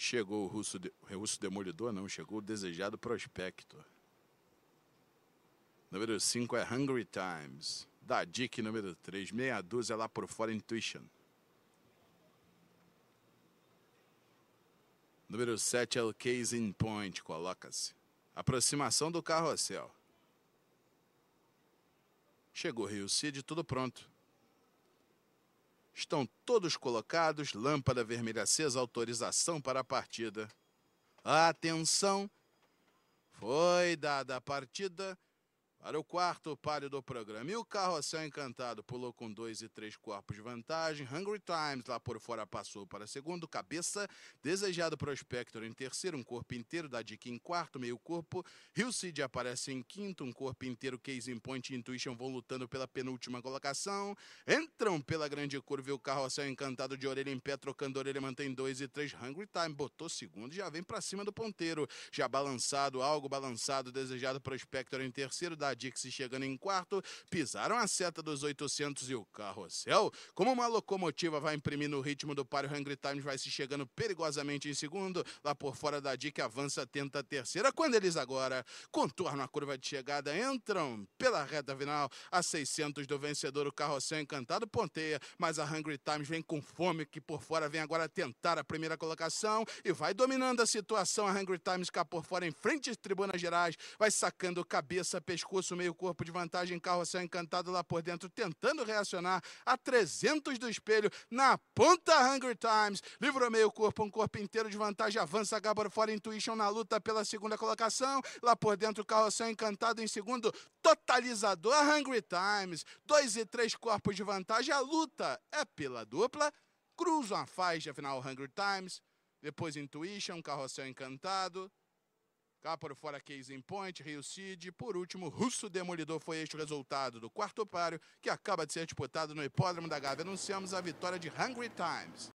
Chegou o russo, de, é, russo demolidor, não, chegou o desejado prospecto. Número 5 é Hungry Times. Da Dick número 3, meia dúzia lá por fora, Intuition. Número 7 é o Case in Point, coloca-se. Aproximação do carrossel. Chegou Rio Cid, tudo pronto. Estão todos colocados, lâmpada vermelha acesa, autorização para a partida. Atenção! Foi dada a partida para o quarto páreo do programa. E o Carrossel Encantado pulou com dois e três corpos de vantagem. Hungry Times lá por fora passou para segundo. Cabeça, Desejado Prospector em terceiro, um corpo inteiro. Da Dica em quarto, meio corpo. Rio aparece em quinto, um corpo inteiro. Case in Point e Intuition vão lutando pela penúltima colocação. Entram pela grande curva e o Carrossel Encantado de orelha em pé, trocando orelha, mantém dois e três. Hungry Time botou segundo, já vem para cima do ponteiro. Já balançado, algo balançado, Desejado Prospector em terceiro. Da da Dixie chegando em quarto, pisaram a seta dos 800 e o carrossel, como uma locomotiva vai imprimindo o ritmo do páreo, Hungry Times vai se chegando perigosamente em segundo, lá por fora da Dic avança, tenta a terceira, quando eles agora contornam a curva de chegada, entram pela reta final, a 600 do vencedor, o carrossel encantado ponteia, mas a Hungry Times vem com fome, que por fora vem agora tentar a primeira colocação e vai dominando a situação, a Hungry Times cá por fora em frente às Tribunas Gerais, vai sacando cabeça, pescoço, percurso meio corpo de vantagem, carrossel encantado lá por dentro, tentando reacionar a 300 do espelho, na ponta Hungry Times, livrou meio corpo, um corpo inteiro de vantagem, avança Gábor fora, Intuition na luta pela segunda colocação, lá por dentro carrossel encantado em segundo, totalizador Hungry Times, dois e três corpos de vantagem, a luta é pela dupla, cruzam a faixa final Hungry Times, depois Intuition, Carrossel Encantado, por fora Case in Point, Rio Cid. Por último, Russo Demolidor foi este o resultado do quarto páreo, que acaba de ser disputado no Hipódromo da Gávea. Anunciamos a vitória de Hungry Times.